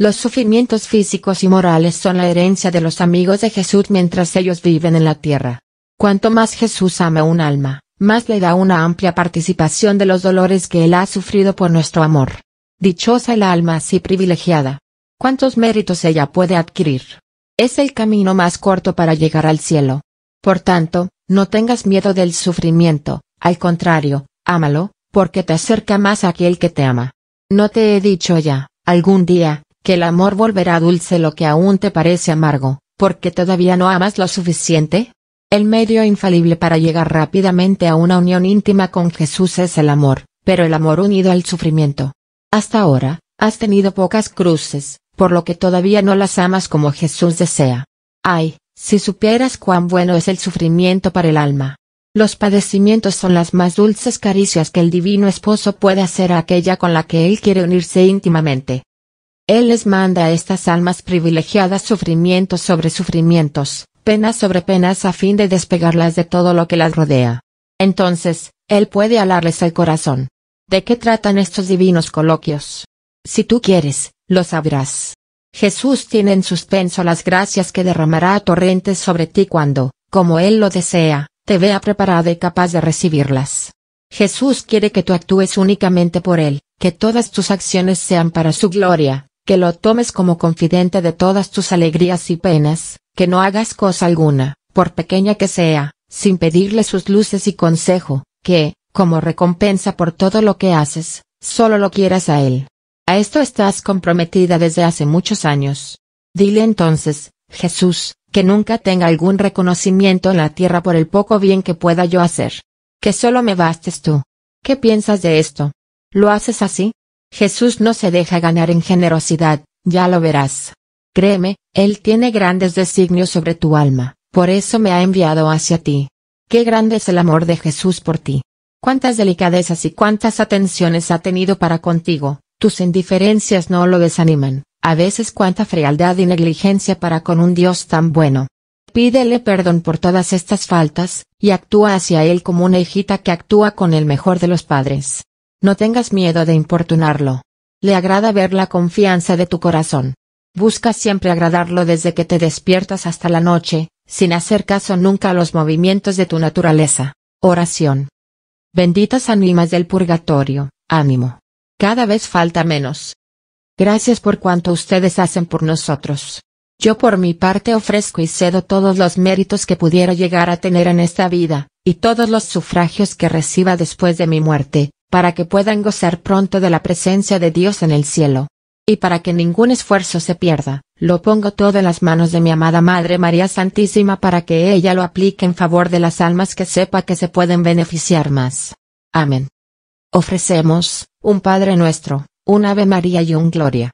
Los sufrimientos físicos y morales son la herencia de los amigos de Jesús mientras ellos viven en la tierra. Cuanto más Jesús ama un alma, más le da una amplia participación de los dolores que él ha sufrido por nuestro amor. Dichosa el alma así privilegiada. ¿Cuántos méritos ella puede adquirir? Es el camino más corto para llegar al cielo. Por tanto, no tengas miedo del sufrimiento, al contrario, ámalo, porque te acerca más a aquel que te ama. No te he dicho ya, algún día, que el amor volverá dulce lo que aún te parece amargo, porque todavía no amas lo suficiente? El medio infalible para llegar rápidamente a una unión íntima con Jesús es el amor, pero el amor unido al sufrimiento. Hasta ahora, has tenido pocas cruces, por lo que todavía no las amas como Jesús desea. Ay, si supieras cuán bueno es el sufrimiento para el alma. Los padecimientos son las más dulces caricias que el divino esposo puede hacer a aquella con la que él quiere unirse íntimamente. Él les manda a estas almas privilegiadas sufrimientos sobre sufrimientos, penas sobre penas a fin de despegarlas de todo lo que las rodea. Entonces, Él puede alarles al corazón. ¿De qué tratan estos divinos coloquios? Si tú quieres, lo sabrás. Jesús tiene en suspenso las gracias que derramará a torrentes sobre ti cuando, como Él lo desea, te vea preparado y capaz de recibirlas. Jesús quiere que tú actúes únicamente por Él, que todas tus acciones sean para su gloria, que lo tomes como confidente de todas tus alegrías y penas, que no hagas cosa alguna, por pequeña que sea, sin pedirle sus luces y consejo, que, como recompensa por todo lo que haces, solo lo quieras a él. A esto estás comprometida desde hace muchos años. Dile entonces, Jesús, que nunca tenga algún reconocimiento en la tierra por el poco bien que pueda yo hacer. Que solo me bastes tú. ¿Qué piensas de esto? ¿Lo haces así? Jesús no se deja ganar en generosidad, ya lo verás. Créeme, Él tiene grandes designios sobre tu alma, por eso me ha enviado hacia ti. Qué grande es el amor de Jesús por ti. Cuántas delicadezas y cuántas atenciones ha tenido para contigo, tus indiferencias no lo desaniman, a veces cuánta frialdad y negligencia para con un Dios tan bueno. Pídele perdón por todas estas faltas, y actúa hacia Él como una hijita que actúa con el mejor de los padres. No tengas miedo de importunarlo. Le agrada ver la confianza de tu corazón. Busca siempre agradarlo desde que te despiertas hasta la noche, sin hacer caso nunca a los movimientos de tu naturaleza. Oración. Benditas ánimas del purgatorio, ánimo. Cada vez falta menos. Gracias por cuanto ustedes hacen por nosotros. Yo por mi parte ofrezco y cedo todos los méritos que pudiera llegar a tener en esta vida, y todos los sufragios que reciba después de mi muerte, para que puedan gozar pronto de la presencia de Dios en el cielo. Y para que ningún esfuerzo se pierda, lo pongo todo en las manos de mi amada Madre María Santísima para que ella lo aplique en favor de las almas que sepa que se pueden beneficiar más. Amén. Ofrecemos, un Padre nuestro, un Ave María y un Gloria.